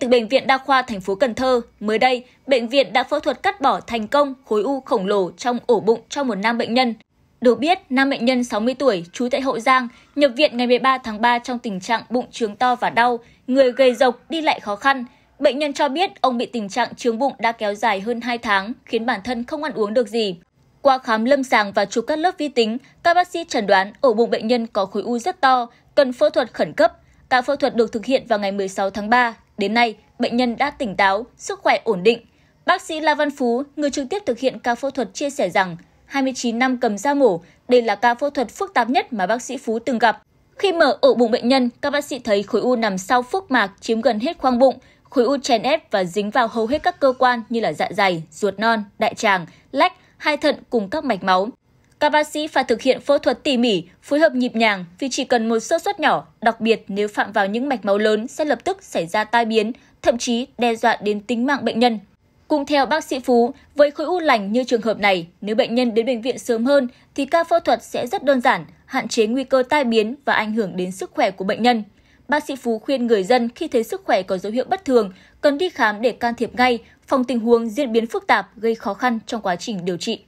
từ bệnh viện Đa khoa thành phố Cần Thơ, mới đây, bệnh viện đã phẫu thuật cắt bỏ thành công khối u khổng lồ trong ổ bụng cho một nam bệnh nhân. Được biết, nam bệnh nhân 60 tuổi, trú tại Hậu Giang, nhập viện ngày 13 tháng 3 trong tình trạng bụng trướng to và đau, người gầy rộc, đi lại khó khăn. Bệnh nhân cho biết ông bị tình trạng trướng bụng đã kéo dài hơn 2 tháng, khiến bản thân không ăn uống được gì. Qua khám lâm sàng và chụp các lớp vi tính, các bác sĩ chẩn đoán ổ bụng bệnh nhân có khối u rất to, cần phẫu thuật khẩn cấp. Cả phẫu thuật được thực hiện vào ngày 16 tháng 3, Đến nay, bệnh nhân đã tỉnh táo, sức khỏe ổn định. Bác sĩ La Văn Phú, người trực tiếp thực hiện ca phẫu thuật chia sẻ rằng 29 năm cầm dao mổ, đây là ca phẫu thuật phức tạp nhất mà bác sĩ Phú từng gặp. Khi mở ổ bụng bệnh nhân, các bác sĩ thấy khối u nằm sau phúc mạc chiếm gần hết khoang bụng, khối u chèn ép và dính vào hầu hết các cơ quan như là dạ dày, ruột non, đại tràng, lách, hai thận cùng các mạch máu. Các bác sĩ phải thực hiện phẫu thuật tỉ mỉ, phối hợp nhịp nhàng vì chỉ cần một sơ suất nhỏ, đặc biệt nếu phạm vào những mạch máu lớn sẽ lập tức xảy ra tai biến, thậm chí đe dọa đến tính mạng bệnh nhân. Cùng theo bác sĩ Phú, với khối u lành như trường hợp này, nếu bệnh nhân đến bệnh viện sớm hơn thì ca phẫu thuật sẽ rất đơn giản, hạn chế nguy cơ tai biến và ảnh hưởng đến sức khỏe của bệnh nhân. Bác sĩ Phú khuyên người dân khi thấy sức khỏe có dấu hiệu bất thường, cần đi khám để can thiệp ngay, phòng tình huống diễn biến phức tạp gây khó khăn trong quá trình điều trị.